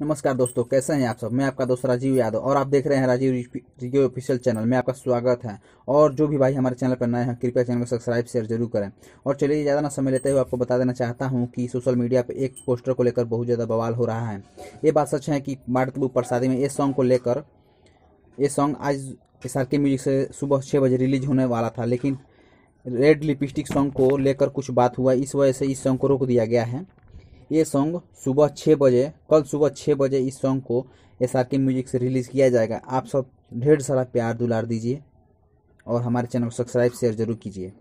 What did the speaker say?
नमस्कार दोस्तों कैसे हैं आप सब मैं आपका दोस्त राजीव यादव और आप देख रहे हैं राजीव रियो ऑफिशियल चैनल में आपका स्वागत है और जो भी भाई हमारे चैनल पर नए हैं कृपया चैनल को सब्सक्राइब शेयर जरूर करें और चलिए ज़्यादा ना समय लेते हुए आपको बता देना चाहता हूँ कि सोशल मीडिया पर एक पोस्टर को लेकर बहुत ज़्यादा बवाल हो रहा है ये बात सच है कि भारत प्रसादी में इस सॉन्ग को लेकर ये सॉन्ग आज एस आर के म्यूजिक से सुबह छः बजे रिलीज होने वाला था लेकिन रेड लिपस्टिक सॉन्ग को लेकर कुछ बात हुआ इस वजह से इस सॉन्ग को रोक दिया गया है ये सॉन्ग सुबह छः बजे कल सुबह छः बजे इस सॉन्ग को एस आर के म्यूजिक से रिलीज़ किया जाएगा आप सब ढेर सारा प्यार दुलार दीजिए और हमारे चैनल को सब्सक्राइब शेयर जरूर कीजिए